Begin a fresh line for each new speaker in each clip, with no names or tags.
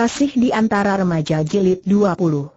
Kasih di antara remaja jilid 20.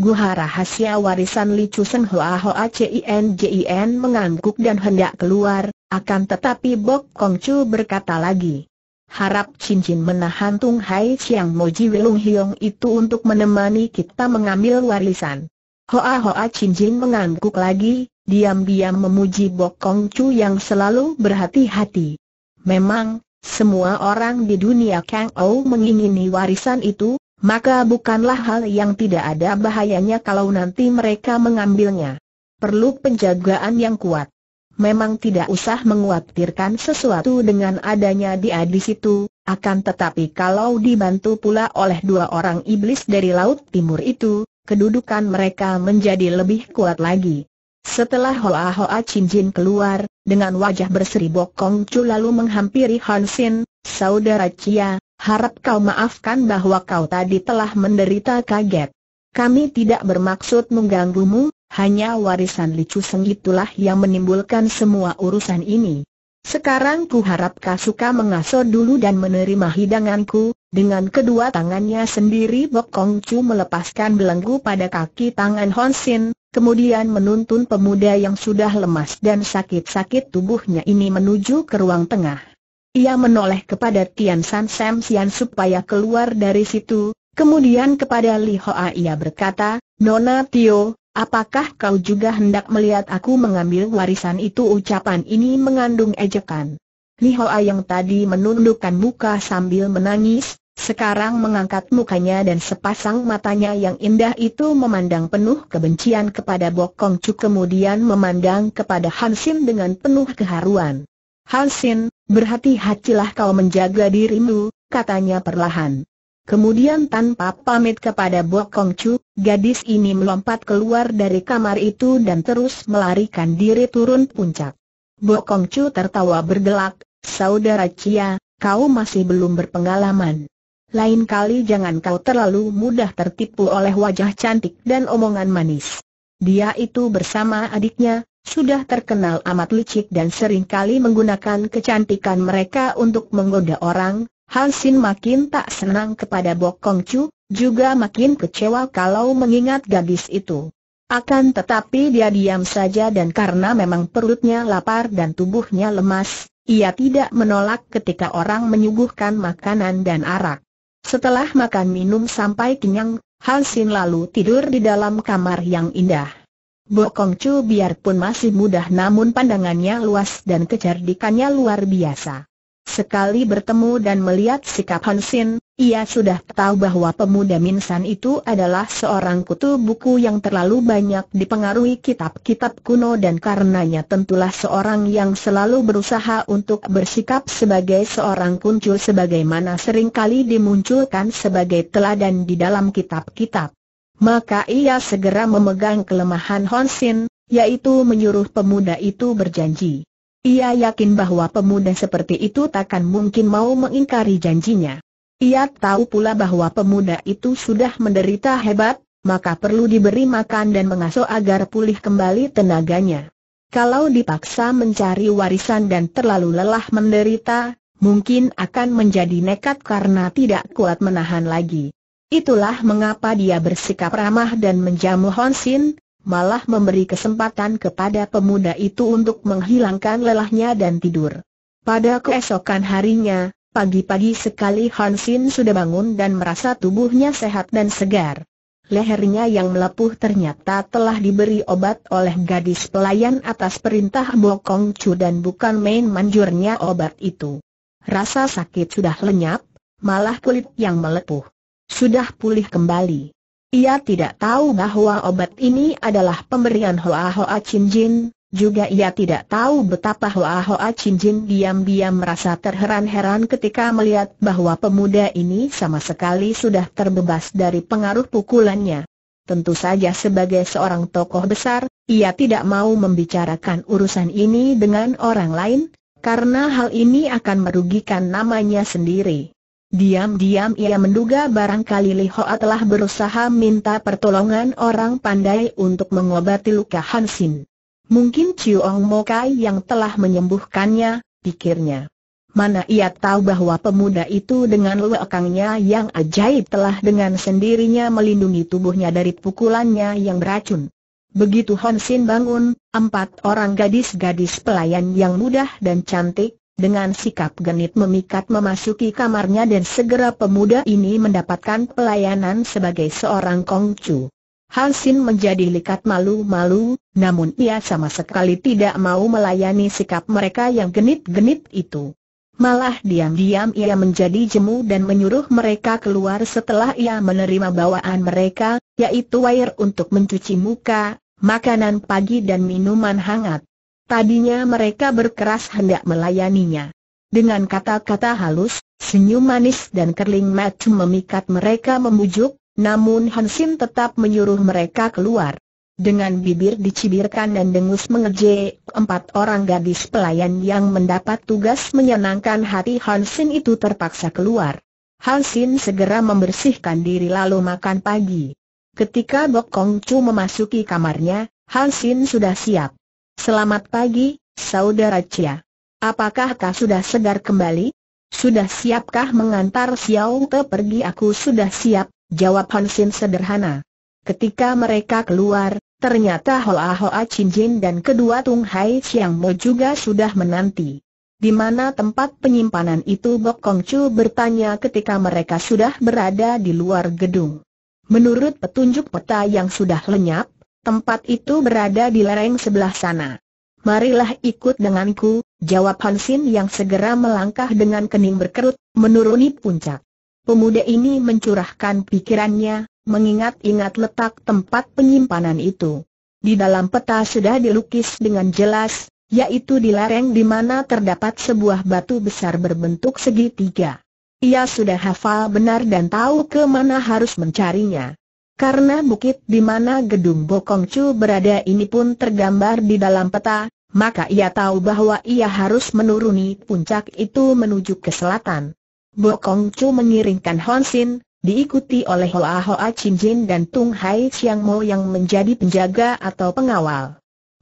Guha rahasia warisan Li sen Hoa Hoa Cin Jien mengangguk dan hendak keluar, akan tetapi Bok Kong Chu berkata lagi. Harap cincin menahan Tung Hai Chiang Moji Wilung Hiong itu untuk menemani kita mengambil warisan. Hoa Hoa Cincin mengangguk lagi, diam-diam memuji Bok Kong Chu yang selalu berhati-hati. Memang, semua orang di dunia Kang Ou mengingini warisan itu, maka bukanlah hal yang tidak ada bahayanya kalau nanti mereka mengambilnya. Perlu penjagaan yang kuat. Memang tidak usah menguatirkan sesuatu dengan adanya dia di situ, akan tetapi kalau dibantu pula oleh dua orang iblis dari Laut Timur itu, kedudukan mereka menjadi lebih kuat lagi. Setelah Hoa Hoa Chin Jin keluar, dengan wajah berseri bokong cu lalu menghampiri Han Sin, Saudara Chia, harap kau maafkan bahwa kau tadi telah menderita kaget. Kami tidak bermaksud mengganggumu, hanya warisan licu itulah yang menimbulkan semua urusan ini. Sekarang ku harap kau suka mengasuh dulu dan menerima hidanganku, dengan kedua tangannya sendiri Bok Kong Chu melepaskan belenggu pada kaki tangan Hon Sin, kemudian menuntun pemuda yang sudah lemas dan sakit-sakit tubuhnya ini menuju ke ruang tengah. Ia menoleh kepada Tian San Sam Sian supaya keluar dari situ, kemudian kepada Li Hoa ia berkata, Nona Tio, apakah kau juga hendak melihat aku mengambil warisan itu ucapan ini mengandung ejekan. Li Hoa yang tadi menundukkan muka sambil menangis, sekarang mengangkat mukanya dan sepasang matanya yang indah itu memandang penuh kebencian kepada Kong Chu kemudian memandang kepada Hansin dengan penuh keharuan. Hansin, berhati-hatilah kau menjaga dirimu, katanya perlahan. Kemudian tanpa pamit kepada Kong Chu, gadis ini melompat keluar dari kamar itu dan terus melarikan diri turun puncak. Kong Chu tertawa bergelak, Saudara Chia, kau masih belum berpengalaman. Lain kali jangan kau terlalu mudah tertipu oleh wajah cantik dan omongan manis. Dia itu bersama adiknya, sudah terkenal amat licik dan sering kali menggunakan kecantikan mereka untuk menggoda orang, sin makin tak senang kepada Bok Kong Chu, juga makin kecewa kalau mengingat gadis itu. Akan tetapi dia diam saja dan karena memang perutnya lapar dan tubuhnya lemas, ia tidak menolak ketika orang menyuguhkan makanan dan arak. Setelah makan minum sampai kenyang, Hansin lalu tidur di dalam kamar yang indah. Bokong Chu biarpun masih mudah, namun pandangannya luas dan kecerdikannya luar biasa. Sekali bertemu dan melihat sikap Hansin, ia sudah tahu bahwa pemuda Minsan itu adalah seorang kutu buku yang terlalu banyak dipengaruhi kitab-kitab kuno dan karenanya tentulah seorang yang selalu berusaha untuk bersikap sebagai seorang kuncul sebagaimana seringkali dimunculkan sebagai teladan di dalam kitab-kitab. Maka ia segera memegang kelemahan Hansin, yaitu menyuruh pemuda itu berjanji ia yakin bahwa pemuda seperti itu takkan mungkin mau mengingkari janjinya. Ia tahu pula bahwa pemuda itu sudah menderita hebat, maka perlu diberi makan dan mengasuh agar pulih kembali tenaganya. Kalau dipaksa mencari warisan dan terlalu lelah menderita, mungkin akan menjadi nekat karena tidak kuat menahan lagi. Itulah mengapa dia bersikap ramah dan menjamu Honsin, malah memberi kesempatan kepada pemuda itu untuk menghilangkan lelahnya dan tidur. Pada keesokan harinya, pagi-pagi sekali Hansin sudah bangun dan merasa tubuhnya sehat dan segar. Lehernya yang melepuh ternyata telah diberi obat oleh gadis pelayan atas perintah Bokong Chu dan bukan main manjurnya obat itu. Rasa sakit sudah lenyap, malah kulit yang melepuh. Sudah pulih kembali. Ia tidak tahu bahwa obat ini adalah pemberian Hoa Hoa Chin Jin, juga ia tidak tahu betapa Hoa Hoa Chin Jin diam-diam merasa terheran-heran ketika melihat bahwa pemuda ini sama sekali sudah terbebas dari pengaruh pukulannya. Tentu saja sebagai seorang tokoh besar, ia tidak mau membicarakan urusan ini dengan orang lain, karena hal ini akan merugikan namanya sendiri. Diam-diam ia menduga barangkali Li Hoa telah berusaha minta pertolongan orang pandai untuk mengobati luka Hansin. Mungkin Chiong Mokai yang telah menyembuhkannya, pikirnya. Mana ia tahu bahwa pemuda itu dengan lekangnya yang ajaib telah dengan sendirinya melindungi tubuhnya dari pukulannya yang beracun. Begitu Hansin bangun, empat orang gadis-gadis pelayan yang mudah dan cantik, dengan sikap genit memikat memasuki kamarnya dan segera pemuda ini mendapatkan pelayanan sebagai seorang kongcu. Hansin menjadi likat malu-malu, namun ia sama sekali tidak mau melayani sikap mereka yang genit-genit itu. Malah diam-diam ia menjadi jemu dan menyuruh mereka keluar setelah ia menerima bawaan mereka, yaitu air untuk mencuci muka, makanan pagi dan minuman hangat. Tadinya mereka berkeras hendak melayaninya. Dengan kata-kata halus, senyum manis dan kerling mata memikat mereka memujuk, namun Hansin tetap menyuruh mereka keluar. Dengan bibir dicibirkan dan dengus mengejek, empat orang gadis pelayan yang mendapat tugas menyenangkan hati Hansin itu terpaksa keluar. Hansin segera membersihkan diri lalu makan pagi. Ketika Bok Kong Chu memasuki kamarnya, Hansin sudah siap. Selamat pagi, Saudara Cia. Apakah kau sudah segar kembali? Sudah siapkah mengantar Xiao Te pergi? Aku sudah siap, jawab Hansin sederhana. Ketika mereka keluar, ternyata Hoa Hoa Chin Jin dan kedua Tung Hai Xiang Mo juga sudah menanti. Di mana tempat penyimpanan itu Bok Kong Chu bertanya ketika mereka sudah berada di luar gedung. Menurut petunjuk peta yang sudah lenyap, Tempat itu berada di lereng sebelah sana. Marilah ikut denganku, jawab Hansin yang segera melangkah dengan kening berkerut, menuruni puncak. Pemuda ini mencurahkan pikirannya, mengingat-ingat letak tempat penyimpanan itu. Di dalam peta sudah dilukis dengan jelas, yaitu di lereng di mana terdapat sebuah batu besar berbentuk segitiga. Ia sudah hafal benar dan tahu ke mana harus mencarinya. Karena bukit di mana gedung Bokong Chu berada ini pun tergambar di dalam peta, maka ia tahu bahwa ia harus menuruni puncak itu menuju ke selatan. Bokong Chu mengiringkan Hon Sin, diikuti oleh Hoa Hoa Chin Jin dan Tung Hai Chiang Mo yang menjadi penjaga atau pengawal.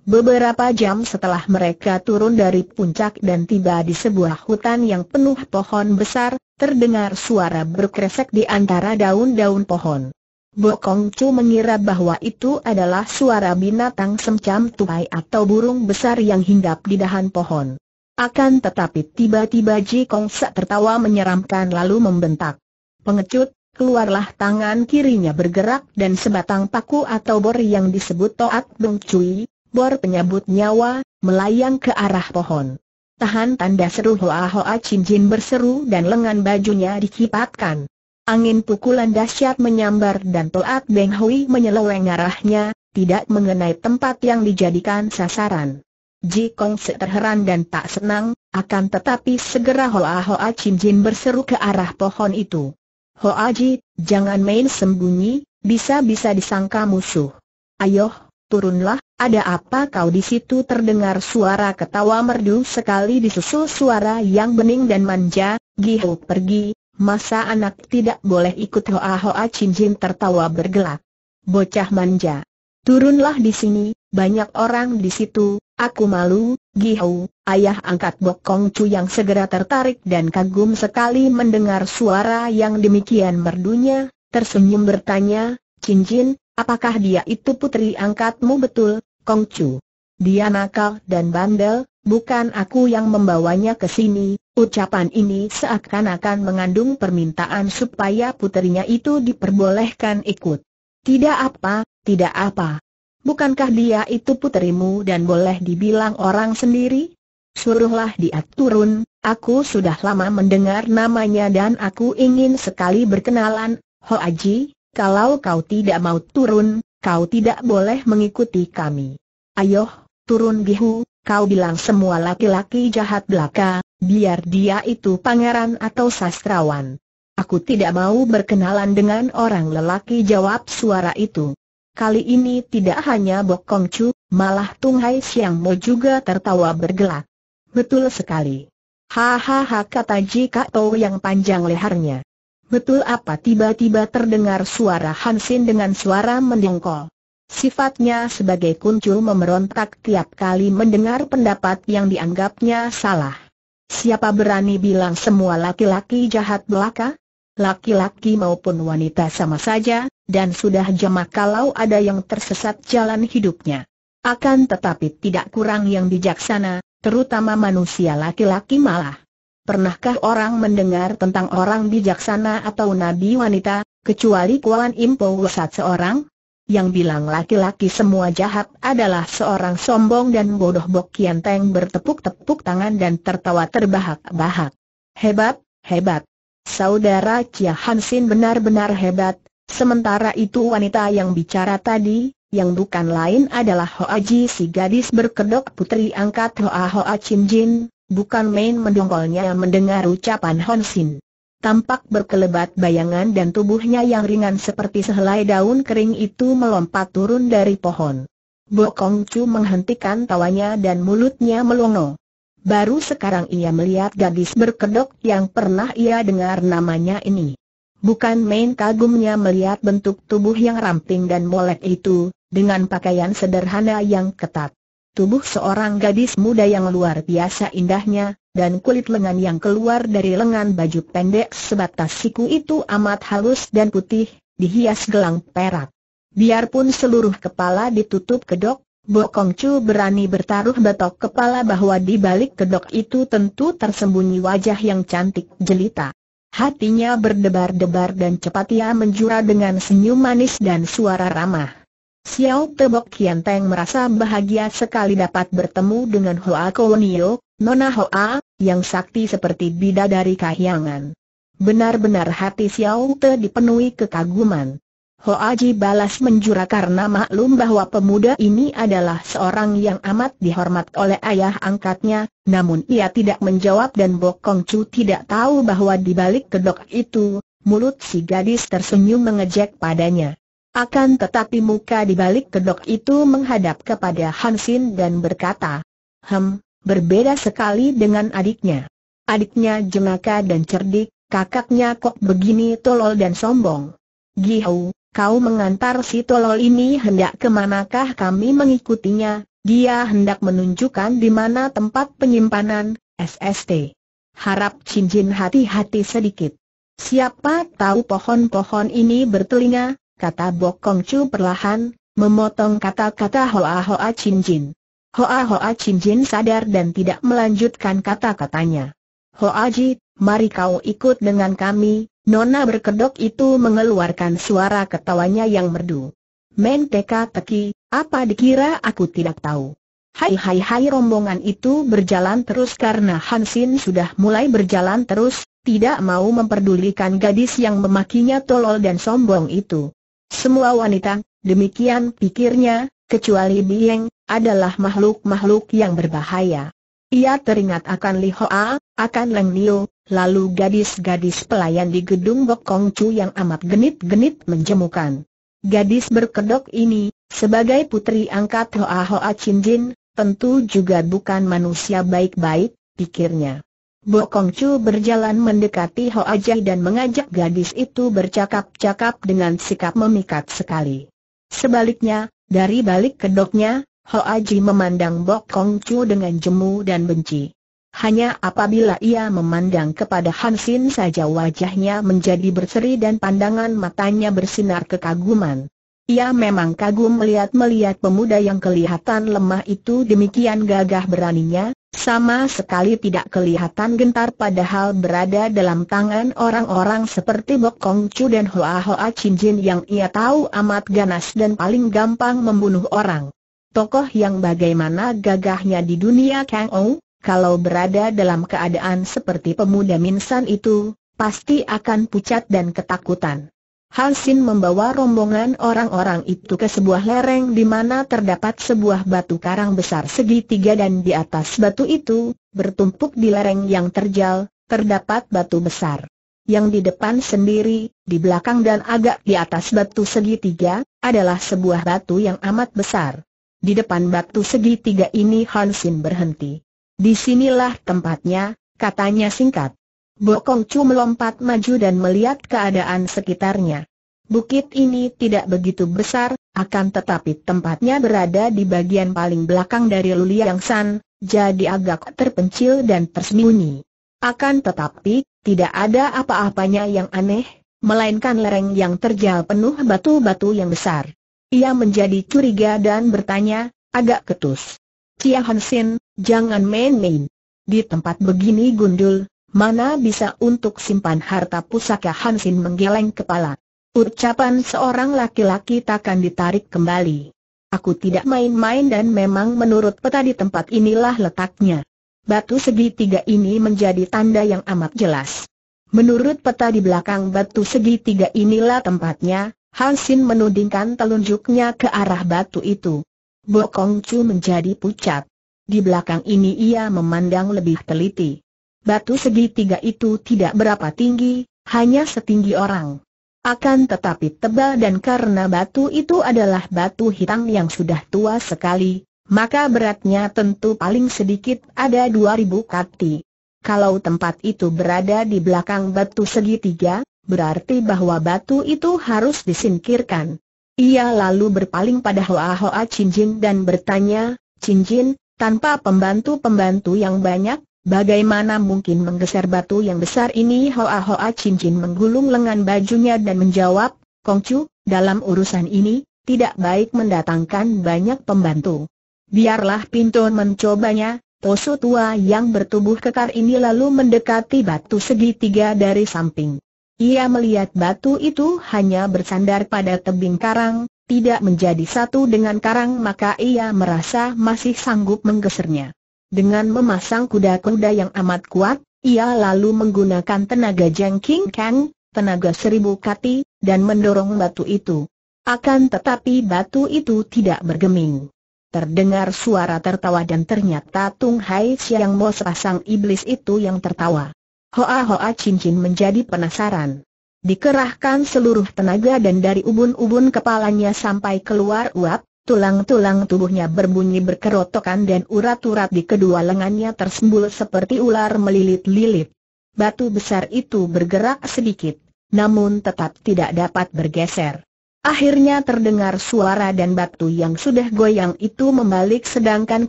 Beberapa jam setelah mereka turun dari puncak dan tiba di sebuah hutan yang penuh pohon besar, terdengar suara berkresek di antara daun-daun pohon. Bokong Chu mengira bahwa itu adalah suara binatang semacam tupai atau burung besar yang hinggap di dahan pohon. Akan tetapi tiba-tiba Ji Kong Sa tertawa menyeramkan lalu membentak. Pengecut, keluarlah tangan kirinya bergerak dan sebatang paku atau bor yang disebut Toat Beng Cui, bor penyabut nyawa, melayang ke arah pohon. Tahan tanda seru Hoa Hoa Chin Jin berseru dan lengan bajunya dikipatkan. Angin pukulan dahsyat menyambar dan Toat Beng Hui menyeleweng arahnya, tidak mengenai tempat yang dijadikan sasaran. Ji Kong Se dan tak senang, akan tetapi segera Hoa Hoa Chin Jin berseru ke arah pohon itu. Hoa Ji, jangan main sembunyi, bisa-bisa disangka musuh. Ayo, turunlah, ada apa kau di situ terdengar suara ketawa merdu sekali disusul suara yang bening dan manja, Ho pergi, Masa anak tidak boleh ikut Hoa Hoa Chin Jin tertawa bergelak. Bocah manja. Turunlah di sini, banyak orang di situ, aku malu, Gihau, ayah angkat Bok Kong Chu yang segera tertarik dan kagum sekali mendengar suara yang demikian merdunya, tersenyum bertanya, Chin Jin, apakah dia itu putri angkatmu betul, Kong Chu? Dia nakal dan bandel, Bukan aku yang membawanya ke sini, ucapan ini seakan-akan mengandung permintaan supaya puterinya itu diperbolehkan ikut. Tidak apa, tidak apa. Bukankah dia itu puterimu dan boleh dibilang orang sendiri? Suruhlah dia turun, aku sudah lama mendengar namanya dan aku ingin sekali berkenalan, Ho Aji, kalau kau tidak mau turun, kau tidak boleh mengikuti kami. Ayo, turun Bihu, Kau bilang semua laki-laki jahat belaka, biar dia itu pangeran atau sastrawan. Aku tidak mau berkenalan dengan orang lelaki jawab suara itu. Kali ini tidak hanya Bok Kong Chu, malah Tung Hai Siang Mo juga tertawa bergelak. Betul sekali. Hahaha kata Ji Kak yang panjang lehernya. Betul apa tiba-tiba terdengar suara Hansin dengan suara mendengkol. Sifatnya sebagai kuncul memerontak tiap kali mendengar pendapat yang dianggapnya salah. Siapa berani bilang semua laki-laki jahat belaka? Laki-laki maupun wanita sama saja, dan sudah jamak kalau ada yang tersesat jalan hidupnya. Akan tetapi tidak kurang yang bijaksana, terutama manusia laki-laki malah. Pernahkah orang mendengar tentang orang bijaksana atau nabi wanita, kecuali Kuan Impo Wasat seorang? yang bilang laki-laki semua jahat adalah seorang sombong dan bodoh Bok Kian Teng bertepuk-tepuk tangan dan tertawa terbahak-bahak. Hebat, hebat. Saudara Chia Hansin benar-benar hebat, sementara itu wanita yang bicara tadi, yang bukan lain adalah Hoa Ji si gadis berkedok putri angkat Hoa Hoa Chin Jin, bukan main mendongkolnya mendengar ucapan Hansin tampak berkelebat bayangan dan tubuhnya yang ringan seperti sehelai daun kering itu melompat turun dari pohon. Bokong Chu menghentikan tawanya dan mulutnya melongo. Baru sekarang ia melihat gadis berkedok yang pernah ia dengar namanya ini. Bukan main kagumnya melihat bentuk tubuh yang ramping dan molek itu, dengan pakaian sederhana yang ketat. Tubuh seorang gadis muda yang luar biasa indahnya, dan kulit lengan yang keluar dari lengan baju pendek sebatas siku itu amat halus dan putih, dihias gelang perak. Biarpun seluruh kepala ditutup kedok, Bokong Chu berani bertaruh betok kepala bahwa di balik kedok itu tentu tersembunyi wajah yang cantik jelita. Hatinya berdebar-debar dan cepat ia menjura dengan senyum manis dan suara ramah. Xiao Tebok Kian Teng merasa bahagia sekali dapat bertemu dengan Hoa Nio, Nona Hoa, yang sakti seperti bidadari kahyangan. Benar-benar hati Xiao Te dipenuhi kekaguman. Hoa Ji balas menjura karena maklum bahwa pemuda ini adalah seorang yang amat dihormat oleh ayah angkatnya, namun ia tidak menjawab dan Kong Chu tidak tahu bahwa di balik kedok itu, mulut si gadis tersenyum mengejek padanya. Akan tetapi muka di balik kedok itu menghadap kepada Hansin dan berkata, Hem, berbeda sekali dengan adiknya. Adiknya jenaka dan cerdik, kakaknya kok begini tolol dan sombong. Gihau, kau mengantar si tolol ini hendak kemanakah kami mengikutinya, dia hendak menunjukkan di mana tempat penyimpanan, SST. Harap cincin hati-hati sedikit. Siapa tahu pohon-pohon ini bertelinga, kata Bokong Chu perlahan, memotong kata-kata Hoa Hoa Chin Jin. Hoa Hoa Chin Jin sadar dan tidak melanjutkan kata-katanya. Hoa Ji, mari kau ikut dengan kami, Nona berkedok itu mengeluarkan suara ketawanya yang merdu. Men teka teki, apa dikira aku tidak tahu. Hai hai hai rombongan itu berjalan terus karena Hansin sudah mulai berjalan terus, tidak mau memperdulikan gadis yang memakinya tolol dan sombong itu. Semua wanita, demikian pikirnya, kecuali Dieng, adalah makhluk-makhluk yang berbahaya. Ia teringat akan Li Hoa, akan Leng Nio, lalu gadis-gadis pelayan di gedung Bok Kong Chu yang amat genit-genit menjemukan. Gadis berkedok ini, sebagai putri angkat Hoa Hoa Chin Jin, tentu juga bukan manusia baik-baik, pikirnya. Bokong Chu berjalan mendekati Hoajah dan mengajak gadis itu bercakap-cakap dengan sikap memikat sekali. Sebaliknya, dari balik kedoknya, Hoajah memandang Bo Chu dengan jemu dan benci. Hanya apabila ia memandang kepada Hansin saja wajahnya menjadi berseri dan pandangan matanya bersinar kekaguman. Ia memang kagum melihat-melihat pemuda yang kelihatan lemah itu demikian gagah beraninya, sama sekali tidak kelihatan gentar padahal berada dalam tangan orang-orang seperti Bok Kong Chu dan Hoa Hoa Chin Jin yang ia tahu amat ganas dan paling gampang membunuh orang. Tokoh yang bagaimana gagahnya di dunia Kang Ou, kalau berada dalam keadaan seperti pemuda Min San itu, pasti akan pucat dan ketakutan. Hansin membawa rombongan orang-orang itu ke sebuah lereng di mana terdapat sebuah batu karang besar segitiga dan di atas batu itu, bertumpuk di lereng yang terjal, terdapat batu besar. Yang di depan sendiri, di belakang dan agak di atas batu segitiga, adalah sebuah batu yang amat besar. Di depan batu segitiga ini Hansin berhenti. Disinilah tempatnya, katanya singkat. Bokong Chu melompat maju dan melihat keadaan sekitarnya. Bukit ini tidak begitu besar, akan tetapi tempatnya berada di bagian paling belakang dari Luliang San, jadi agak terpencil dan tersembunyi. Akan tetapi, tidak ada apa-apanya yang aneh, melainkan lereng yang terjal penuh batu-batu yang besar. Ia menjadi curiga dan bertanya, agak ketus. Cia Hansin, jangan main-main. Di tempat begini gundul, Mana bisa untuk simpan harta pusaka Hansin menggeleng kepala. Ucapan seorang laki-laki takkan ditarik kembali. Aku tidak main-main dan memang menurut peta di tempat inilah letaknya. Batu segitiga ini menjadi tanda yang amat jelas. Menurut peta di belakang batu segitiga inilah tempatnya, Hansin menudingkan telunjuknya ke arah batu itu. Bokong Chu menjadi pucat. Di belakang ini ia memandang lebih teliti batu segitiga itu tidak berapa tinggi, hanya setinggi orang. Akan tetapi tebal dan karena batu itu adalah batu hitam yang sudah tua sekali, maka beratnya tentu paling sedikit ada 2000 kati. Kalau tempat itu berada di belakang batu segitiga, berarti bahwa batu itu harus disingkirkan. Ia lalu berpaling pada Hoa Hoa Cincin dan bertanya, Cincin, tanpa pembantu-pembantu yang banyak, Bagaimana mungkin menggeser batu yang besar ini Hoa Hoa cincin menggulung lengan bajunya dan menjawab, Kongcu, dalam urusan ini, tidak baik mendatangkan banyak pembantu. Biarlah Pintu mencobanya, Tosu tua yang bertubuh kekar ini lalu mendekati batu segitiga dari samping. Ia melihat batu itu hanya bersandar pada tebing karang, tidak menjadi satu dengan karang maka ia merasa masih sanggup menggesernya. Dengan memasang kuda-kuda yang amat kuat, ia lalu menggunakan tenaga jengking kang, tenaga seribu kati, dan mendorong batu itu. Akan tetapi batu itu tidak bergeming. Terdengar suara tertawa dan ternyata Tung Hai Siang Mo sepasang iblis itu yang tertawa. Hoa Hoa Cincin menjadi penasaran. Dikerahkan seluruh tenaga dan dari ubun-ubun kepalanya sampai keluar uap, Tulang-tulang tubuhnya berbunyi berkerotokan dan urat-urat di kedua lengannya tersembul seperti ular melilit-lilit. Batu besar itu bergerak sedikit, namun tetap tidak dapat bergeser. Akhirnya terdengar suara dan batu yang sudah goyang itu membalik sedangkan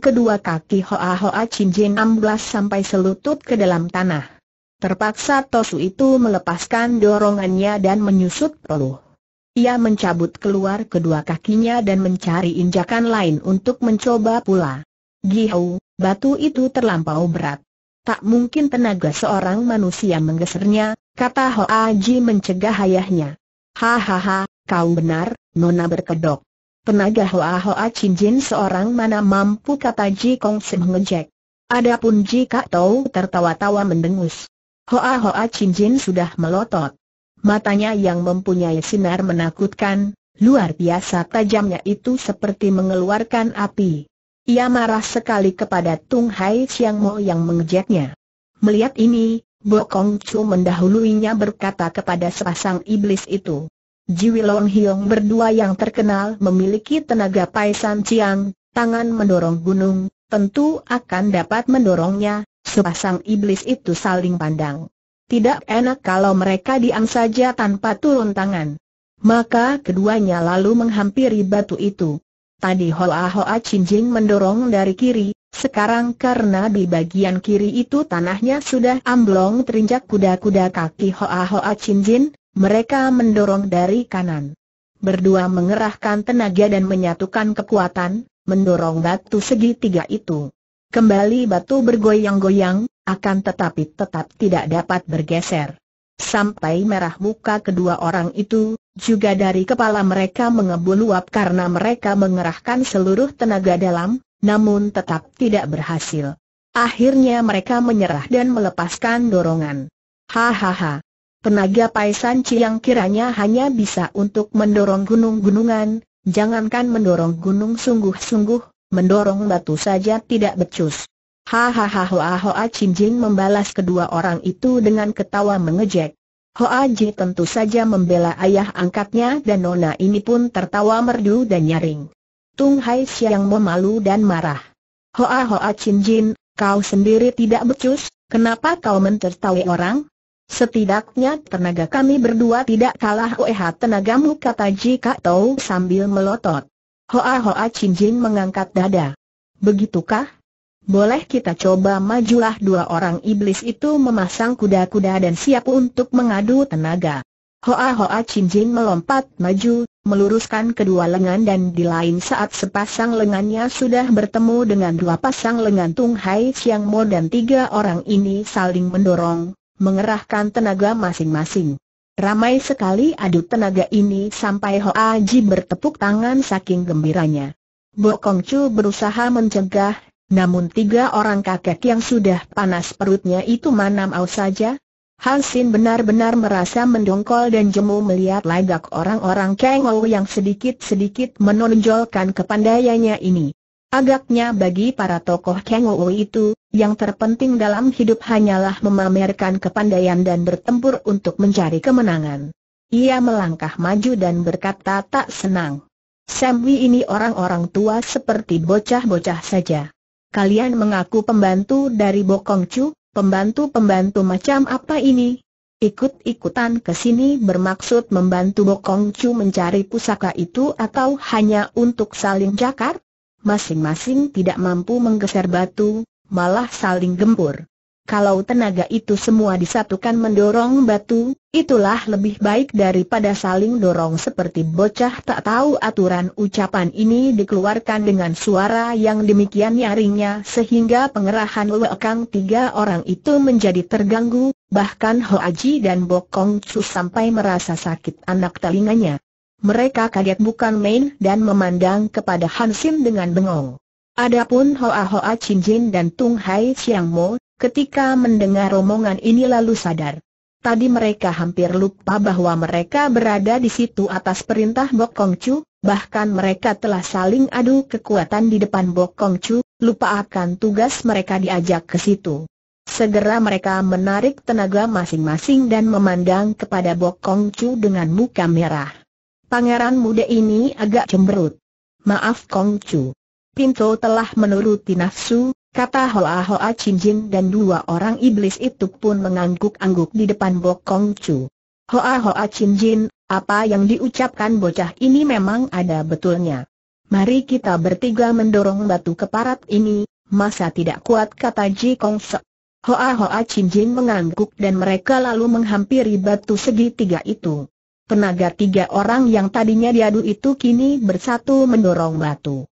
kedua kaki Hoa-Hoa Cincin amblas sampai selutut ke dalam tanah. Terpaksa Tosu itu melepaskan dorongannya dan menyusut peluh. Ia mencabut keluar kedua kakinya dan mencari injakan lain untuk mencoba pula. Gihau, batu itu terlampau berat. Tak mungkin tenaga seorang manusia menggesernya, kata Ho Aji mencegah ayahnya. Hahaha, kau benar, Nona berkedok. Tenaga Hoa Hoa Chin Jin seorang mana mampu kata Ji Kong Se mengejek. Adapun Ji Kak Tau tertawa-tawa mendengus. Hoa Hoa Chin Jin sudah melotot. Matanya yang mempunyai sinar menakutkan, luar biasa tajamnya itu seperti mengeluarkan api. Ia marah sekali kepada Tung Hai Siang Mo yang mengejeknya. Melihat ini, Bo Bokong Chu mendahuluinya berkata kepada sepasang iblis itu. Jiwi Long Hiong berdua yang terkenal memiliki tenaga Pai San Chiang, tangan mendorong gunung, tentu akan dapat mendorongnya, sepasang iblis itu saling pandang. Tidak enak kalau mereka diang saja tanpa turun tangan. Maka keduanya lalu menghampiri batu itu. Tadi Hoa Hoa Cinjing mendorong dari kiri, sekarang karena di bagian kiri itu tanahnya sudah amblong terinjak kuda-kuda kaki Hoa Hoa Cinjin, mereka mendorong dari kanan. Berdua mengerahkan tenaga dan menyatukan kekuatan, mendorong batu segitiga itu. Kembali batu bergoyang-goyang, akan tetapi tetap tidak dapat bergeser. Sampai merah muka kedua orang itu, juga dari kepala mereka mengebul uap karena mereka mengerahkan seluruh tenaga dalam, namun tetap tidak berhasil. Akhirnya mereka menyerah dan melepaskan dorongan. Hahaha. Tenaga Paisan Ciang kiranya hanya bisa untuk mendorong gunung-gunungan, jangankan mendorong gunung sungguh-sungguh, mendorong batu saja tidak becus. Hahaha Hoa Hoa Chin Jin membalas kedua orang itu dengan ketawa mengejek. Hoa Ji tentu saja membela ayah angkatnya dan Nona ini pun tertawa merdu dan nyaring. Tung Hai Siang memalu dan marah. Hoa Hoa Chin Jin, kau sendiri tidak becus, kenapa kau mentertawai orang? Setidaknya tenaga kami berdua tidak kalah oleh tenagamu kata Ji Kak Tau sambil melotot. Hoa Hoa Chin Jin mengangkat dada. Begitukah? Boleh kita coba majulah dua orang iblis itu memasang kuda-kuda dan siap untuk mengadu tenaga. Hoa-hoa Jin melompat maju, meluruskan kedua lengan dan di lain saat sepasang lengannya sudah bertemu dengan dua pasang lengan Tung Hai Siang Mo dan tiga orang ini saling mendorong, mengerahkan tenaga masing-masing. Ramai sekali adu tenaga ini sampai Hoa Ji bertepuk tangan saking gembiranya. Bo Kong Chu berusaha mencegah namun tiga orang kakek yang sudah panas perutnya itu manamau saja. Hansin benar-benar merasa mendongkol dan jemu melihat lagak orang-orang kengau yang sedikit-sedikit menonjolkan kepandaiannya ini. Agaknya bagi para tokoh kengau itu, yang terpenting dalam hidup hanyalah memamerkan kepandaian dan bertempur untuk mencari kemenangan. Ia melangkah maju dan berkata tak senang. Samwi ini orang-orang tua seperti bocah-bocah saja kalian mengaku pembantu dari Bokong Chu, pembantu-pembantu macam apa ini? Ikut-ikutan ke sini bermaksud membantu Bokong Chu mencari pusaka itu atau hanya untuk saling jakar? Masing-masing tidak mampu menggeser batu, malah saling gempur kalau tenaga itu semua disatukan mendorong batu, itulah lebih baik daripada saling dorong seperti bocah tak tahu aturan ucapan ini dikeluarkan dengan suara yang demikian nyaringnya sehingga pengerahan Wekang tiga orang itu menjadi terganggu, bahkan Ho Aji dan Bokong Su sampai merasa sakit anak telinganya. Mereka kaget bukan main dan memandang kepada Hansin dengan bengong. Adapun Hoa Hoa Chin Jin dan Tung Hai Siang Mo, Ketika mendengar rombongan ini lalu sadar. Tadi mereka hampir lupa bahwa mereka berada di situ atas perintah Bok Kong Chu, bahkan mereka telah saling adu kekuatan di depan Bok Kong Chu, lupa akan tugas mereka diajak ke situ. Segera mereka menarik tenaga masing-masing dan memandang kepada Bok Kong Chu dengan muka merah. Pangeran muda ini agak cemberut. Maaf Kong Chu. Pinto telah menuruti nafsu, kata Hoa Hoa Chin Jin dan dua orang iblis itu pun mengangguk-angguk di depan Bok Kong Chu. Hoa Hoa Chin Jin, apa yang diucapkan bocah ini memang ada betulnya. Mari kita bertiga mendorong batu keparat ini, masa tidak kuat kata Ji Kong Se. Hoa Hoa Chin Jin mengangguk dan mereka lalu menghampiri batu segitiga itu. Tenaga tiga orang yang tadinya diadu itu kini bersatu mendorong batu.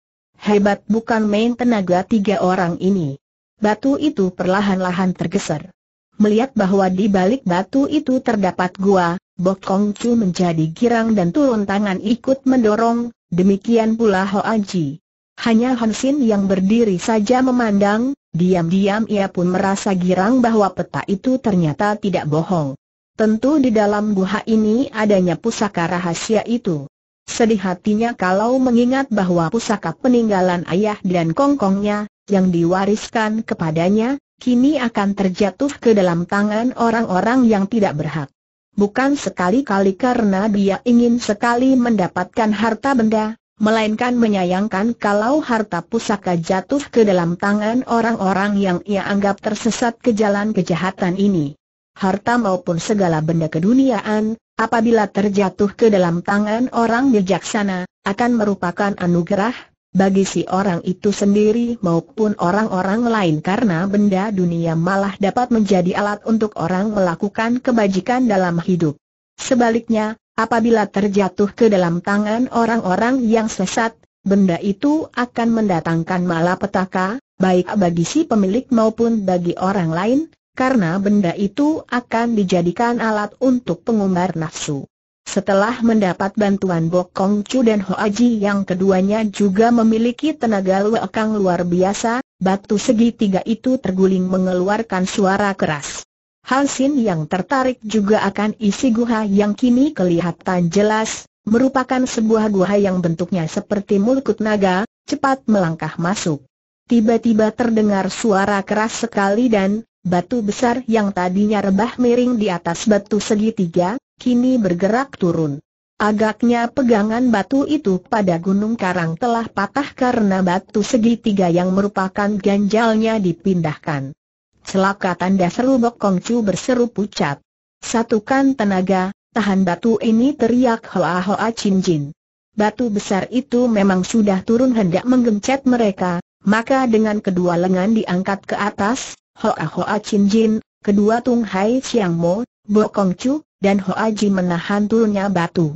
Hebat bukan main tenaga tiga orang ini. Batu itu perlahan-lahan tergeser. Melihat bahwa di balik batu itu terdapat gua, Bok Chu menjadi girang dan turun tangan ikut mendorong, demikian pula Ho Ji. Hanya Hansin yang berdiri saja memandang, diam-diam ia pun merasa girang bahwa peta itu ternyata tidak bohong. Tentu di dalam gua ini adanya pusaka rahasia itu. Sedih hatinya kalau mengingat bahwa pusaka peninggalan ayah dan kongkongnya, yang diwariskan kepadanya, kini akan terjatuh ke dalam tangan orang-orang yang tidak berhak. Bukan sekali-kali karena dia ingin sekali mendapatkan harta benda, melainkan menyayangkan kalau harta pusaka jatuh ke dalam tangan orang-orang yang ia anggap tersesat ke jalan kejahatan ini. Harta maupun segala benda keduniaan, Apabila terjatuh ke dalam tangan orang bijaksana, akan merupakan anugerah bagi si orang itu sendiri maupun orang-orang lain karena benda dunia malah dapat menjadi alat untuk orang melakukan kebajikan dalam hidup. Sebaliknya, apabila terjatuh ke dalam tangan orang-orang yang sesat, benda itu akan mendatangkan malapetaka, baik bagi si pemilik maupun bagi orang lain, karena benda itu akan dijadikan alat untuk pengumbar nafsu. Setelah mendapat bantuan Bok Kong Chu dan Ho Aji yang keduanya juga memiliki tenaga luakang luar biasa, batu segitiga itu terguling mengeluarkan suara keras. Halsin yang tertarik juga akan isi guha yang kini kelihatan jelas, merupakan sebuah guha yang bentuknya seperti mulut naga, cepat melangkah masuk. Tiba-tiba terdengar suara keras sekali dan, Batu besar yang tadinya rebah miring di atas batu segitiga, kini bergerak turun. Agaknya pegangan batu itu pada Gunung Karang telah patah karena batu segitiga yang merupakan ganjalnya dipindahkan. Celaka tanda seru Bok Chu berseru pucat. Satukan tenaga, tahan batu ini teriak Hoa Hoa cin Jin. Batu besar itu memang sudah turun hendak menggencet mereka, maka dengan kedua lengan diangkat ke atas, Hoa Hoa Chin Jin, kedua Tung Hai Chiang Mo, Bo Kong Chu, dan Hoa Ji menahan turunnya batu.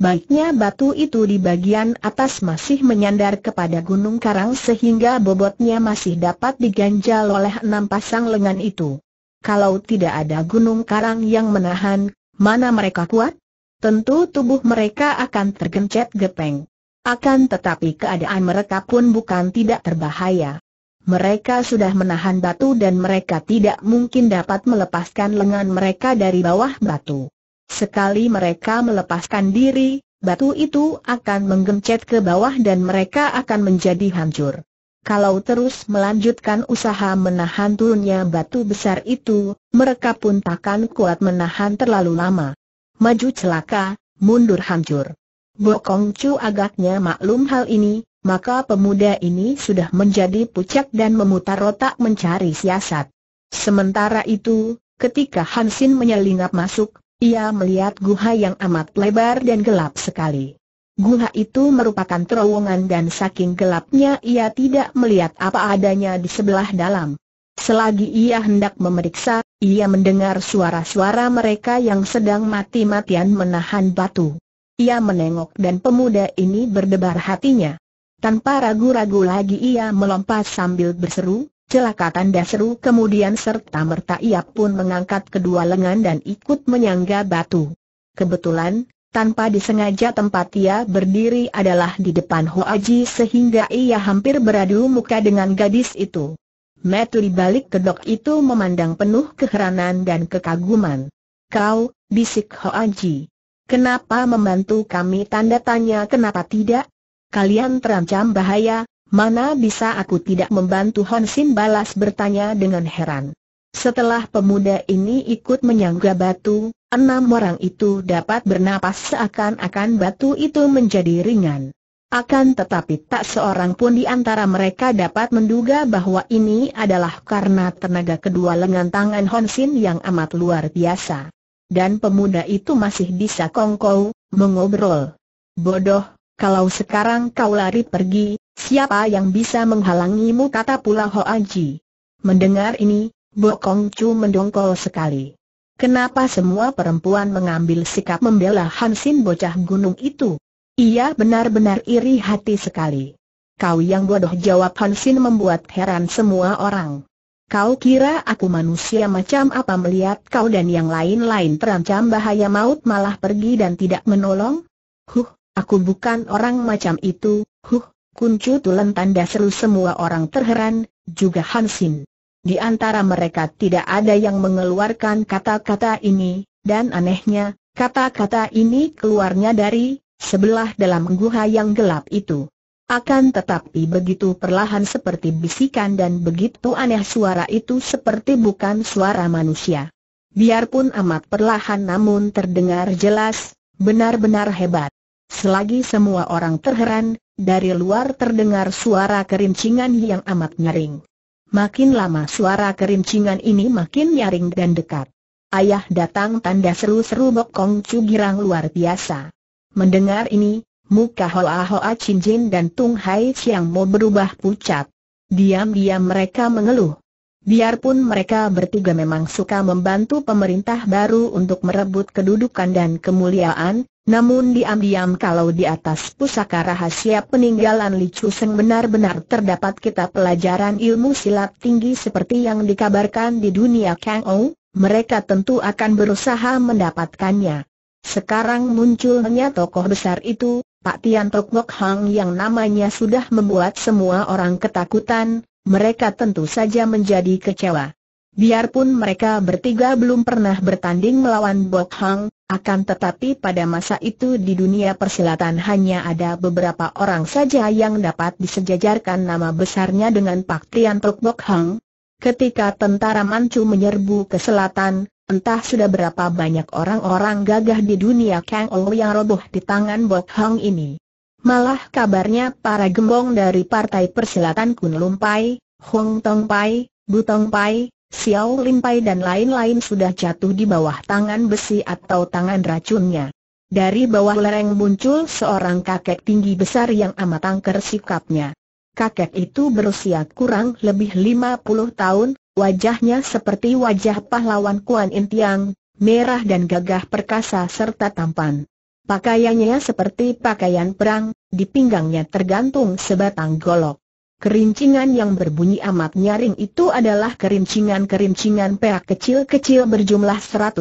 Baiknya batu itu di bagian atas masih menyandar kepada gunung karang sehingga bobotnya masih dapat diganjal oleh enam pasang lengan itu. Kalau tidak ada gunung karang yang menahan, mana mereka kuat? Tentu tubuh mereka akan tergencet gepeng. Akan tetapi keadaan mereka pun bukan tidak terbahaya. Mereka sudah menahan batu dan mereka tidak mungkin dapat melepaskan lengan mereka dari bawah batu. Sekali mereka melepaskan diri, batu itu akan menggencet ke bawah dan mereka akan menjadi hancur. Kalau terus melanjutkan usaha menahan turunnya batu besar itu, mereka pun takkan kuat menahan terlalu lama. Maju celaka, mundur hancur. Bokong Chu agaknya maklum hal ini, maka pemuda ini sudah menjadi pucat dan memutar otak mencari siasat. Sementara itu, ketika Hansin menyelinap masuk, ia melihat guha yang amat lebar dan gelap sekali. Guha itu merupakan terowongan dan saking gelapnya ia tidak melihat apa adanya di sebelah dalam. Selagi ia hendak memeriksa, ia mendengar suara-suara mereka yang sedang mati-matian menahan batu. Ia menengok dan pemuda ini berdebar hatinya. Tanpa ragu-ragu lagi ia melompat sambil berseru, celaka tanda seru kemudian serta merta ia pun mengangkat kedua lengan dan ikut menyangga batu. Kebetulan, tanpa disengaja tempat ia berdiri adalah di depan Hoaji sehingga ia hampir beradu muka dengan gadis itu. di balik kedok itu memandang penuh keheranan dan kekaguman. Kau, bisik Hoaji. Kenapa membantu kami? Tanda tanya kenapa tidak? kalian terancam bahaya, mana bisa aku tidak membantu Hon Sin balas bertanya dengan heran. Setelah pemuda ini ikut menyangga batu, enam orang itu dapat bernapas seakan-akan batu itu menjadi ringan. Akan tetapi tak seorang pun di antara mereka dapat menduga bahwa ini adalah karena tenaga kedua lengan tangan Honsin yang amat luar biasa. Dan pemuda itu masih bisa kongkow, mengobrol. Bodoh, kalau sekarang kau lari pergi, siapa yang bisa menghalangimu kata pula Ho Aji. Mendengar ini, Bokong Chu mendongkol sekali. Kenapa semua perempuan mengambil sikap membela Hansin bocah gunung itu? Ia benar-benar iri hati sekali. Kau yang bodoh jawab Hansin membuat heran semua orang. Kau kira aku manusia macam apa melihat kau dan yang lain-lain terancam bahaya maut malah pergi dan tidak menolong? Huh, Aku bukan orang macam itu, huh, kuncu tulen tanda seru semua orang terheran, juga Hansin. Di antara mereka tidak ada yang mengeluarkan kata-kata ini, dan anehnya, kata-kata ini keluarnya dari sebelah dalam guha yang gelap itu. Akan tetapi begitu perlahan seperti bisikan dan begitu aneh suara itu seperti bukan suara manusia. Biarpun amat perlahan namun terdengar jelas, benar-benar hebat. Selagi semua orang terheran, dari luar terdengar suara kerincingan yang amat nyaring. Makin lama suara kerincingan ini makin nyaring dan dekat. Ayah datang tanda seru-seru bokong cugirang luar biasa. Mendengar ini, muka Hoa Hoa Chin Jin dan Tung Hai Chiang mau berubah pucat. Diam-diam mereka mengeluh. Biarpun mereka bertiga memang suka membantu pemerintah baru untuk merebut kedudukan dan kemuliaan, namun diam-diam kalau di atas pusaka rahasia peninggalan Li Chu Seng benar-benar terdapat kitab pelajaran ilmu silat tinggi seperti yang dikabarkan di dunia Kang Ou, mereka tentu akan berusaha mendapatkannya. Sekarang munculnya tokoh besar itu, Pak Tian Tok Ngok Hang yang namanya sudah membuat semua orang ketakutan, mereka tentu saja menjadi kecewa. Biarpun mereka bertiga belum pernah bertanding melawan Bok Hang, akan tetapi pada masa itu di dunia persilatan hanya ada beberapa orang saja yang dapat disejajarkan nama besarnya dengan Pak Tian Pek Bok Hang. Ketika tentara Manchu menyerbu ke selatan, entah sudah berapa banyak orang-orang gagah di dunia Kang Ol yang roboh di tangan Bok Hang ini. Malah kabarnya para gembong dari Partai Persilatan Kun Lumpai, Hong Tong Pai, Butong Pai, Xiao Limpai dan lain-lain sudah jatuh di bawah tangan besi atau tangan racunnya. Dari bawah lereng muncul seorang kakek tinggi besar yang amat angker sikapnya. Kakek itu berusia kurang lebih lima puluh tahun, wajahnya seperti wajah pahlawan Kuan Intiang, merah dan gagah perkasa serta tampan. Pakaiannya seperti pakaian perang, di pinggangnya tergantung sebatang golok. Kerincingan yang berbunyi amat nyaring itu adalah kerincingan-kerincingan perak kecil-kecil berjumlah 108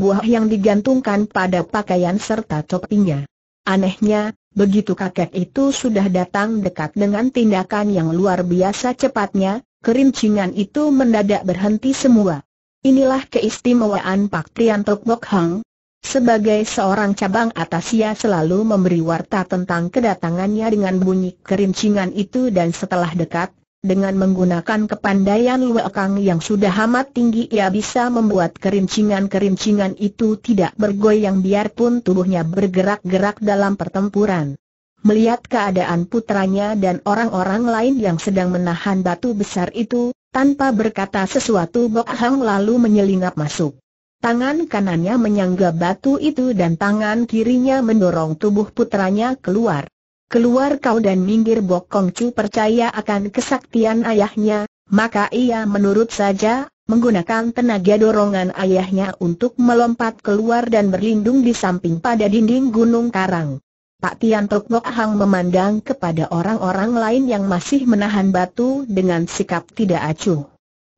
buah yang digantungkan pada pakaian serta topinya. Anehnya, begitu kakek itu sudah datang dekat dengan tindakan yang luar biasa cepatnya, kerincingan itu mendadak berhenti semua. Inilah keistimewaan Pak Triantok Tok Bok Hang, sebagai seorang cabang atas ia selalu memberi warta tentang kedatangannya dengan bunyi kerincingan itu dan setelah dekat, dengan menggunakan kepandaian luakang yang sudah amat tinggi ia bisa membuat kerincingan-kerincingan itu tidak bergoyang biarpun tubuhnya bergerak-gerak dalam pertempuran. Melihat keadaan putranya dan orang-orang lain yang sedang menahan batu besar itu, tanpa berkata sesuatu Bok Hang lalu menyelinap masuk. Tangan kanannya menyangga batu itu dan tangan kirinya mendorong tubuh putranya keluar. Keluar kau dan minggir Bok Kong Chu percaya akan kesaktian ayahnya, maka ia menurut saja, menggunakan tenaga dorongan ayahnya untuk melompat keluar dan berlindung di samping pada dinding gunung karang. Pak Tian Tok Bok Hang memandang kepada orang-orang lain yang masih menahan batu dengan sikap tidak acuh.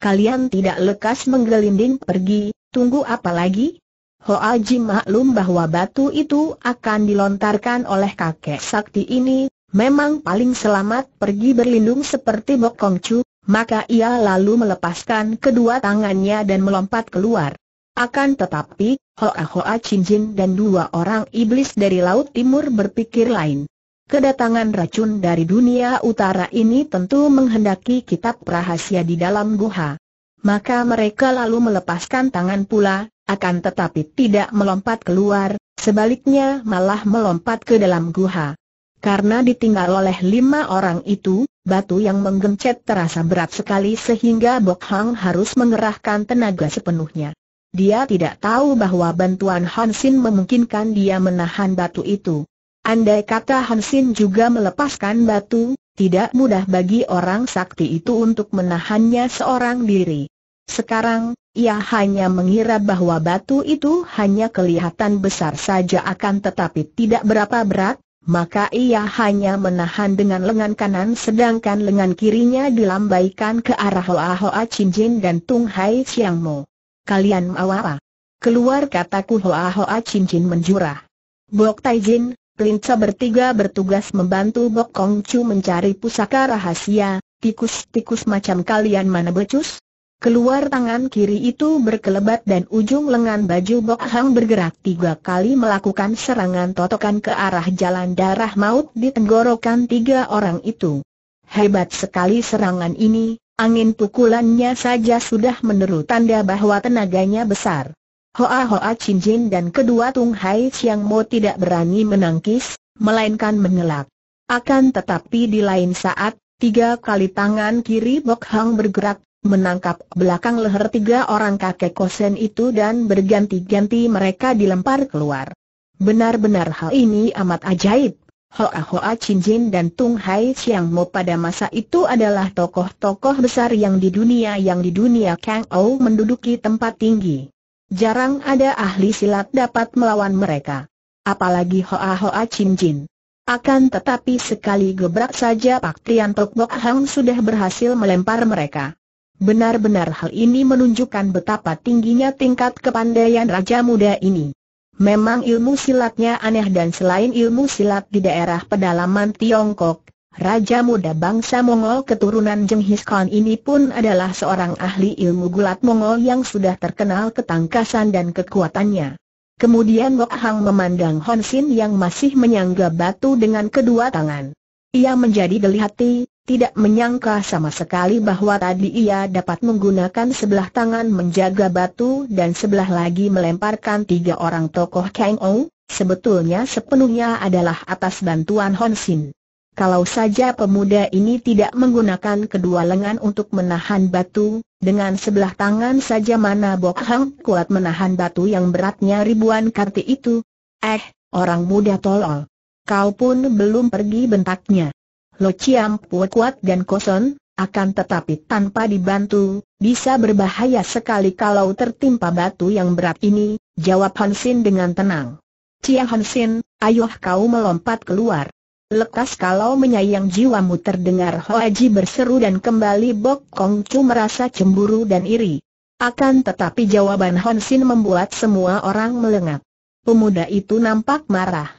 Kalian tidak lekas menggelinding pergi, Tunggu apa lagi? Hoa Ji maklum bahwa batu itu akan dilontarkan oleh kakek sakti ini, memang paling selamat pergi berlindung seperti Bok Kong Chu, maka ia lalu melepaskan kedua tangannya dan melompat keluar. Akan tetapi, Hoa Hoa Cincin dan dua orang iblis dari Laut Timur berpikir lain. Kedatangan racun dari dunia utara ini tentu menghendaki kitab rahasia di dalam guha. Maka mereka lalu melepaskan tangan pula, akan tetapi tidak melompat keluar, sebaliknya malah melompat ke dalam guha. Karena ditinggal oleh lima orang itu, batu yang menggencet terasa berat sekali sehingga Bok Hang harus mengerahkan tenaga sepenuhnya. Dia tidak tahu bahwa bantuan Hansin memungkinkan dia menahan batu itu. Andai kata Hansin juga melepaskan batu, tidak mudah bagi orang sakti itu untuk menahannya seorang diri. Sekarang, ia hanya mengira bahwa batu itu hanya kelihatan besar saja akan tetapi tidak berapa berat, maka ia hanya menahan dengan lengan kanan sedangkan lengan kirinya dilambaikan ke arah Hoa Hoa Chin dan Tung Hai Siang Mo. Kalian mau apa? Keluar kataku Hoa Hoa Chin Jin menjurah. Bok Tai Jin, Pelinca bertiga bertugas membantu Bok Kong Chu mencari pusaka rahasia, tikus-tikus macam kalian mana becus? Keluar tangan kiri itu berkelebat dan ujung lengan baju Bok Hang bergerak tiga kali melakukan serangan totokan ke arah jalan darah maut di tenggorokan tiga orang itu. Hebat sekali serangan ini, angin pukulannya saja sudah meneru tanda bahwa tenaganya besar. Hoa Hoa Chin Jin dan kedua Tung Hai Siang Mo tidak berani menangkis, melainkan mengelak. Akan tetapi di lain saat, tiga kali tangan kiri Bok Hang bergerak, menangkap belakang leher tiga orang kakek kosen itu dan berganti-ganti mereka dilempar keluar. Benar-benar hal ini amat ajaib. Hoa Hoa Chin Jin dan Tung Hai Siang Mo pada masa itu adalah tokoh-tokoh besar yang di dunia yang di dunia Kang Ou menduduki tempat tinggi. Jarang ada ahli silat dapat melawan mereka. Apalagi Hoa Hoa Chin Jin. Akan tetapi sekali gebrak saja Pak Tian Tok Bok Hang sudah berhasil melempar mereka. Benar-benar hal ini menunjukkan betapa tingginya tingkat kepandaian Raja Muda ini. Memang ilmu silatnya aneh dan selain ilmu silat di daerah pedalaman Tiongkok, Raja muda bangsa Mongol keturunan Jenghis Khan ini pun adalah seorang ahli ilmu gulat Mongol yang sudah terkenal ketangkasan dan kekuatannya. Kemudian Wok Hang memandang Hon Sin yang masih menyangga batu dengan kedua tangan. Ia menjadi geli hati, tidak menyangka sama sekali bahwa tadi ia dapat menggunakan sebelah tangan menjaga batu dan sebelah lagi melemparkan tiga orang tokoh Kang Ou, sebetulnya sepenuhnya adalah atas bantuan Hon Sin. Kalau saja pemuda ini tidak menggunakan kedua lengan untuk menahan batu, dengan sebelah tangan saja mana Bok Hang kuat menahan batu yang beratnya ribuan karti itu. Eh, orang muda tolol. Kau pun belum pergi bentaknya. Lo Ciam kuat dan kosong, akan tetapi tanpa dibantu, bisa berbahaya sekali kalau tertimpa batu yang berat ini, jawab Hansin dengan tenang. Cia Hansin, ayo kau melompat keluar. Lekas kalau menyayang jiwamu terdengar Hoaji berseru dan kembali Bok Kong Chu merasa cemburu dan iri. Akan tetapi jawaban Hon Sin membuat semua orang melengak. Pemuda itu nampak marah.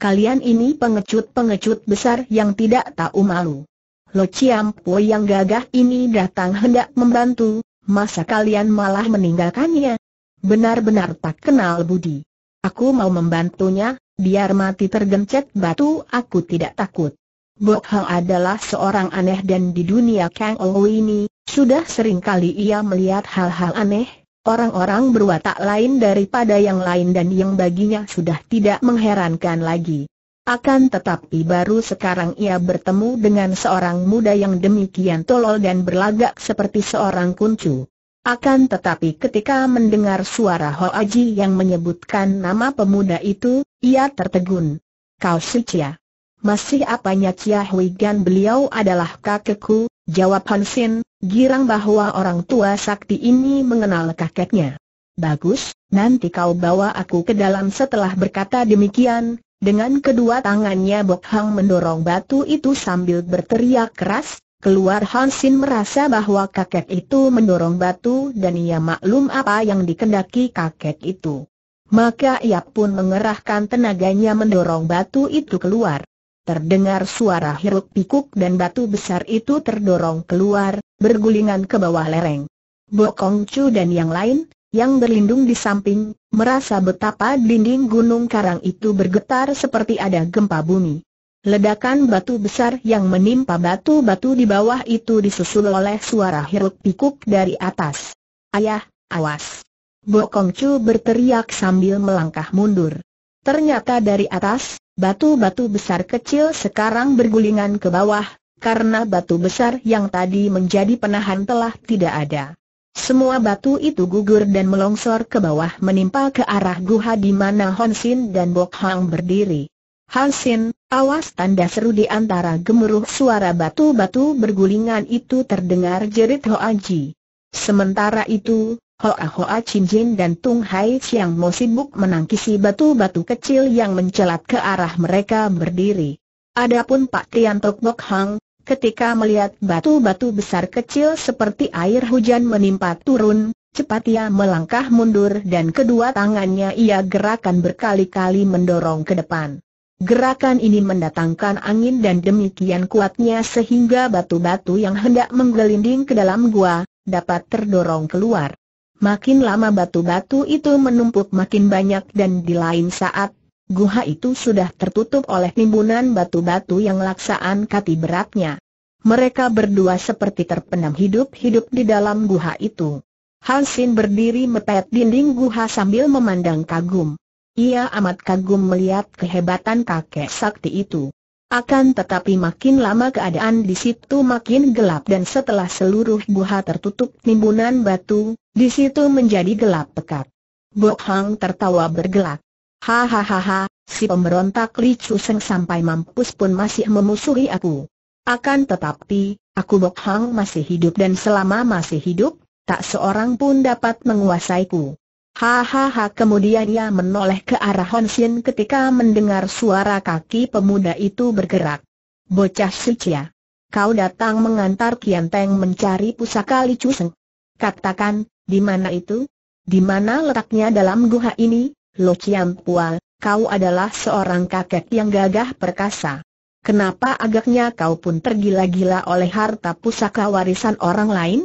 Kalian ini pengecut-pengecut besar yang tidak tahu malu. Lo Chiam Po yang gagah ini datang hendak membantu, masa kalian malah meninggalkannya? Benar-benar tak kenal budi. Aku mau membantunya, Biar mati tergencet batu aku tidak takut. Bok Hang adalah seorang aneh dan di dunia Kang Ou ini, sudah sering kali ia melihat hal-hal aneh, orang-orang berwatak lain daripada yang lain dan yang baginya sudah tidak mengherankan lagi. Akan tetapi baru sekarang ia bertemu dengan seorang muda yang demikian tolol dan berlagak seperti seorang kuncu. Akan tetapi ketika mendengar suara Ho Aji yang menyebutkan nama pemuda itu, ia tertegun. Kau si Chia. Masih apanya Chia Hui Gan beliau adalah kakekku, jawab Hansin, girang bahwa orang tua sakti ini mengenal kakeknya. Bagus, nanti kau bawa aku ke dalam setelah berkata demikian, dengan kedua tangannya Bok Hang mendorong batu itu sambil berteriak keras, Keluar Hansin merasa bahwa kakek itu mendorong batu dan ia maklum apa yang dikendaki kakek itu. Maka ia pun mengerahkan tenaganya mendorong batu itu keluar. Terdengar suara hiruk pikuk dan batu besar itu terdorong keluar, bergulingan ke bawah lereng. Bokong Chu dan yang lain, yang berlindung di samping, merasa betapa dinding gunung karang itu bergetar seperti ada gempa bumi. Ledakan batu besar yang menimpa batu-batu di bawah itu disusul oleh suara hiruk pikuk dari atas. Ayah, awas! Bokong Chu berteriak sambil melangkah mundur. Ternyata dari atas, batu-batu besar kecil sekarang bergulingan ke bawah, karena batu besar yang tadi menjadi penahan telah tidak ada. Semua batu itu gugur dan melongsor ke bawah menimpa ke arah guha di mana Hon Sin dan Bok Hang berdiri. Hansin. Awas tanda seru di antara gemuruh suara batu-batu bergulingan itu terdengar jerit Hoa Ji. Sementara itu, Hoa Hoa Chin Jin dan Tung Hai Siang Mo sibuk menangkisi batu-batu kecil yang mencelat ke arah mereka berdiri. Adapun Pak Tian Tok Bok Hang, ketika melihat batu-batu besar kecil seperti air hujan menimpa turun, Cepat ia melangkah mundur dan kedua tangannya ia gerakan berkali-kali mendorong ke depan. Gerakan ini mendatangkan angin dan demikian kuatnya sehingga batu-batu yang hendak menggelinding ke dalam gua, dapat terdorong keluar. Makin lama batu-batu itu menumpuk makin banyak dan di lain saat, guha itu sudah tertutup oleh timbunan batu-batu yang laksaan kati beratnya. Mereka berdua seperti terpenam hidup-hidup di dalam guha itu. Hansin berdiri mepet dinding guha sambil memandang kagum. Ia amat kagum melihat kehebatan kakek sakti itu. Akan tetapi makin lama keadaan di situ makin gelap dan setelah seluruh buah tertutup timbunan batu, di situ menjadi gelap pekat. Bok Hang tertawa bergelak. Hahaha, si pemberontak Li Chu Seng sampai mampus pun masih memusuhi aku. Akan tetapi, aku Bok Hang masih hidup dan selama masih hidup, tak seorang pun dapat menguasai menguasaiku. Hahaha kemudian ia menoleh ke arah Hon ketika mendengar suara kaki pemuda itu bergerak. Bocah Sucia. Kau datang mengantar Kian Teng mencari pusaka Li Chuseng. Katakan, di mana itu? Di mana letaknya dalam guha ini, Lo Chiam Pua, kau adalah seorang kakek yang gagah perkasa. Kenapa agaknya kau pun tergila-gila oleh harta pusaka warisan orang lain?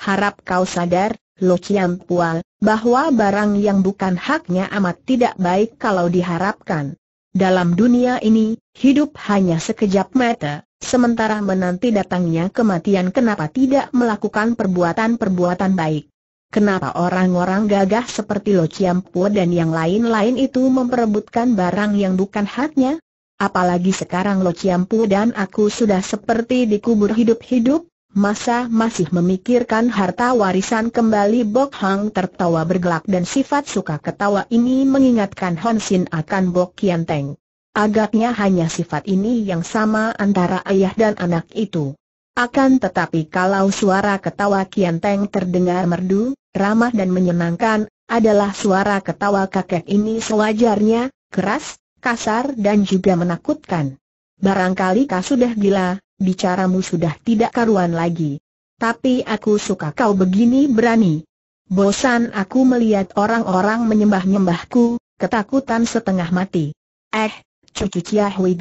Harap kau sadar, Lo Chiang Pua, bahwa barang yang bukan haknya amat tidak baik kalau diharapkan. Dalam dunia ini, hidup hanya sekejap mata, sementara menanti datangnya kematian kenapa tidak melakukan perbuatan-perbuatan baik. Kenapa orang-orang gagah seperti Lo Chiang Pua dan yang lain-lain itu memperebutkan barang yang bukan haknya? Apalagi sekarang Lo Pua dan aku sudah seperti dikubur hidup-hidup, Masa masih memikirkan harta warisan kembali Bok Hang tertawa bergelak dan sifat suka ketawa ini mengingatkan Hon Sin akan Bok Kian Teng. Agaknya hanya sifat ini yang sama antara ayah dan anak itu. Akan tetapi kalau suara ketawa Kian Teng terdengar merdu, ramah dan menyenangkan, adalah suara ketawa kakek ini sewajarnya, keras, kasar dan juga menakutkan. Barangkali kau sudah gila, bicaramu sudah tidak karuan lagi. Tapi aku suka kau begini berani. Bosan aku melihat orang-orang menyembah-nyembahku, ketakutan setengah mati. Eh, cucu Cia Hui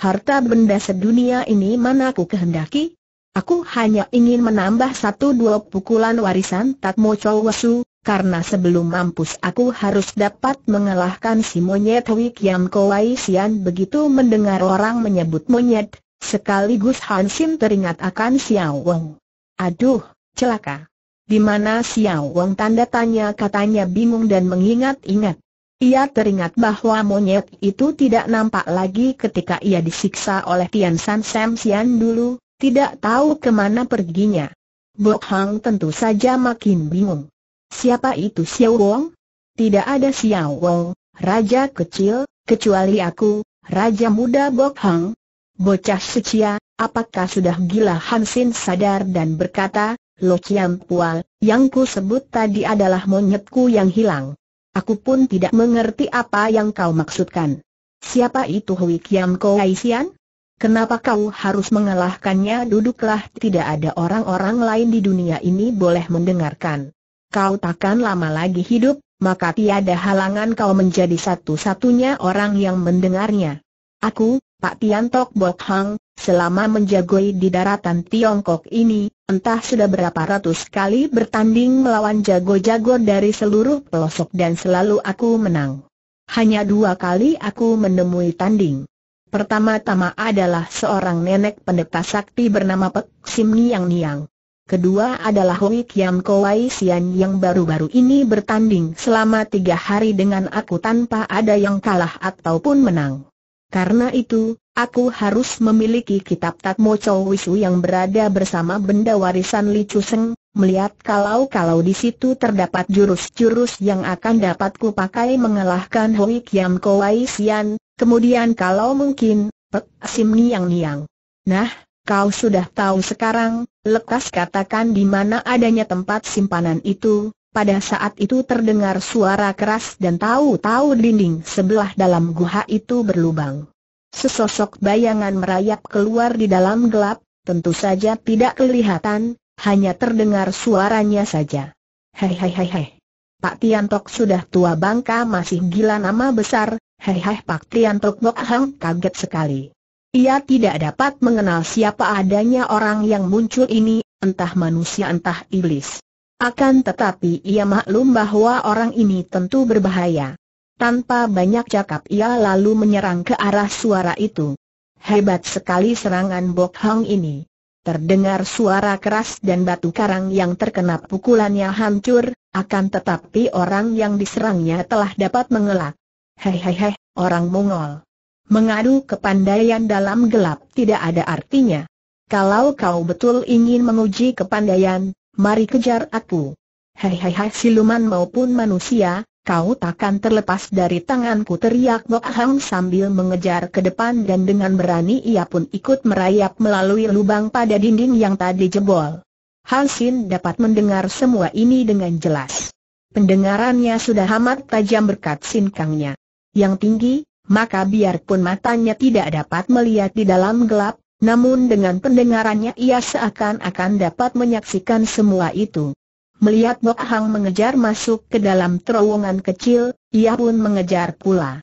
Harta benda sedunia ini mana aku kehendaki? Aku hanya ingin menambah satu dua pukulan warisan Tatmo Chow Wasu, karena sebelum mampus aku harus dapat mengalahkan si monyet Wei Kiam Kowai Sian begitu mendengar orang menyebut monyet, Sekaligus Sim teringat akan Xiao Wang. Aduh, celaka. Di mana Xiao Wang? tanda tanya katanya bingung dan mengingat-ingat. Ia teringat bahwa monyet itu tidak nampak lagi ketika ia disiksa oleh Tian San Sam Sian dulu, tidak tahu kemana perginya. Bok Hang tentu saja makin bingung. Siapa itu Xiao Wang? Tidak ada Xiao Wang, raja kecil, kecuali aku, raja muda Bok Hang, Bocah secia, apakah sudah gila Hansin sadar dan berkata, Lo Chiam Pual, yang ku sebut tadi adalah monyetku yang hilang. Aku pun tidak mengerti apa yang kau maksudkan. Siapa itu Hui Kiam Koi Kenapa kau harus mengalahkannya duduklah tidak ada orang-orang lain di dunia ini boleh mendengarkan. Kau takkan lama lagi hidup, maka tiada halangan kau menjadi satu-satunya orang yang mendengarnya. Aku, Pak Tian Tok Bok Hang, selama menjagoi di daratan Tiongkok ini, entah sudah berapa ratus kali bertanding melawan jago-jago dari seluruh pelosok dan selalu aku menang. Hanya dua kali aku menemui tanding. Pertama-tama adalah seorang nenek pendeta sakti bernama Pek Sim Niang Niang. Kedua adalah Hui Kiam Kowai Sian yang baru-baru ini bertanding selama tiga hari dengan aku tanpa ada yang kalah ataupun menang. Karena itu, aku harus memiliki kitab Tatmo Chow Wisu yang berada bersama benda warisan Li Chuseng, melihat kalau-kalau di situ terdapat jurus-jurus yang akan dapat pakai mengalahkan Hui Kiam Kowai Sian, kemudian kalau mungkin, Pek Sim Niang Niang. Nah, kau sudah tahu sekarang, lekas katakan di mana adanya tempat simpanan itu, pada saat itu terdengar suara keras dan tahu-tahu dinding sebelah dalam guha itu berlubang. Sesosok bayangan merayap keluar di dalam gelap, tentu saja tidak kelihatan, hanya terdengar suaranya saja. Hei hei hei hei. Pak Tiantok sudah tua bangka masih gila nama besar, hei hei Pak Tiantok Bok Hang kaget sekali. Ia tidak dapat mengenal siapa adanya orang yang muncul ini, entah manusia entah iblis. Akan tetapi ia maklum bahwa orang ini tentu berbahaya. Tanpa banyak cakap ia lalu menyerang ke arah suara itu. Hebat sekali serangan Bok Hong ini. Terdengar suara keras dan batu karang yang terkena pukulannya hancur, akan tetapi orang yang diserangnya telah dapat mengelak. Hehehe, orang Mongol. Mengadu kepandaian dalam gelap tidak ada artinya. Kalau kau betul ingin menguji kepandaian, mari kejar aku. Hei hei hei siluman maupun manusia, kau takkan terlepas dari tanganku teriak Bok Hang sambil mengejar ke depan dan dengan berani ia pun ikut merayap melalui lubang pada dinding yang tadi jebol. Han Sin dapat mendengar semua ini dengan jelas. Pendengarannya sudah amat tajam berkat sinkangnya. Yang tinggi, maka biarpun matanya tidak dapat melihat di dalam gelap, namun dengan pendengarannya ia seakan-akan dapat menyaksikan semua itu. Melihat Bok Hang mengejar masuk ke dalam terowongan kecil, ia pun mengejar pula.